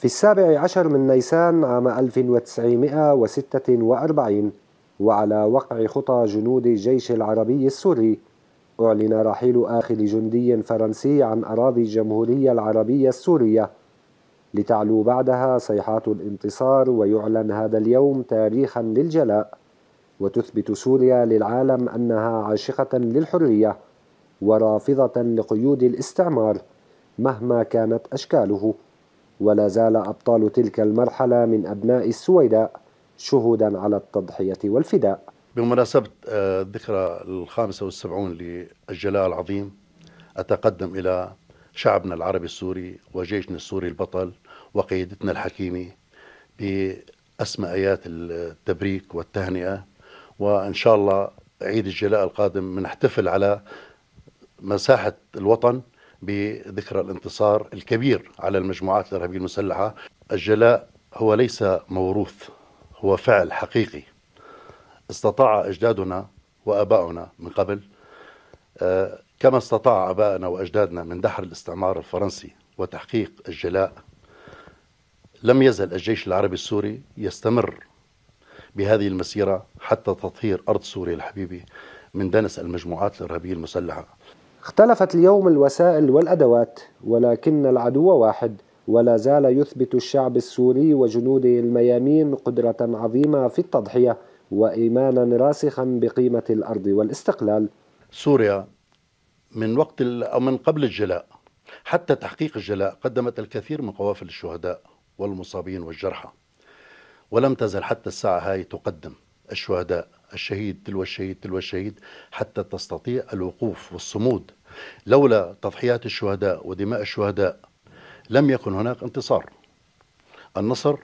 في السابع عشر من نيسان عام 1946 وعلى وقع خطى جنود الجيش العربي السوري أعلن رحيل آخر جندي فرنسي عن أراضي الجمهورية العربية السورية لتعلو بعدها صيحات الانتصار ويعلن هذا اليوم تاريخا للجلاء وتثبت سوريا للعالم أنها عاشقة للحرية ورافضة لقيود الاستعمار مهما كانت أشكاله ولا زال أبطال تلك المرحلة من أبناء السويداء شهودا على التضحية والفداء بمناسبة آه، الذكرى الخامسة والسبعون للجلاء العظيم أتقدم إلى شعبنا العربي السوري وجيشنا السوري البطل وقيادتنا الحكيمة بأسمى آيات التبريك والتهنئة وإن شاء الله عيد الجلاء القادم بنحتفل على مساحة الوطن بذكرى الانتصار الكبير على المجموعات الارهابيه المسلحه الجلاء هو ليس موروث هو فعل حقيقي استطاع اجدادنا وأباؤنا من قبل آه، كما استطاع ابائنا واجدادنا من دحر الاستعمار الفرنسي وتحقيق الجلاء لم يزل الجيش العربي السوري يستمر بهذه المسيره حتى تطهير ارض سوريا الحبيبه من دنس المجموعات الارهابيه المسلحه اختلفت اليوم الوسائل والأدوات ولكن العدو واحد ولا زال يثبت الشعب السوري وجنوده الميامين قدرة عظيمة في التضحية وإيمانا راسخا بقيمة الأرض والاستقلال سوريا من وقت أو من قبل الجلاء حتى تحقيق الجلاء قدمت الكثير من قوافل الشهداء والمصابين والجرحى ولم تزل حتى الساعة هاي تقدم الشهداء الشهيد تلو الشهيد تلو الشهيد حتى تستطيع الوقوف والصمود لولا تضحيات الشهداء ودماء الشهداء لم يكن هناك انتصار النصر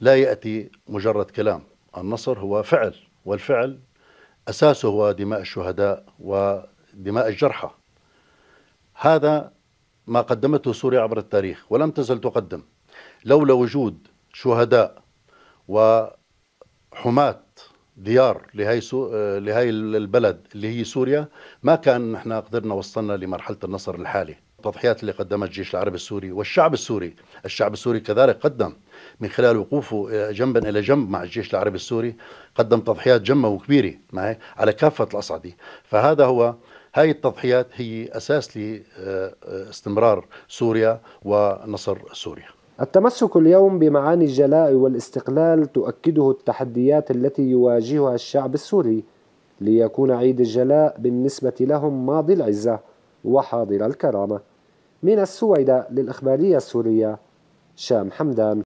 لا يأتي مجرد كلام النصر هو فعل والفعل أساسه هو دماء الشهداء ودماء الجرحى هذا ما قدمته سوريا عبر التاريخ ولم تزل تقدم لولا وجود شهداء وحماة ديار لهي سو... آه، لهي البلد اللي هي سوريا ما كان نحن قدرنا وصلنا لمرحله النصر الحالي التضحيات اللي قدمها الجيش العربي السوري والشعب السوري الشعب السوري كذلك قدم من خلال وقوفه آه، جنبا الى جنب مع الجيش العربي السوري قدم تضحيات جمه وكبيره معي على كافه الاصعده فهذا هو هاي التضحيات هي اساس لاستمرار آه، سوريا ونصر سوريا التمسك اليوم بمعاني الجلاء والاستقلال تؤكده التحديات التي يواجهها الشعب السوري ليكون عيد الجلاء بالنسبة لهم ماضي العزة وحاضر الكرامة من السويداء للإخبارية السورية شام حمدان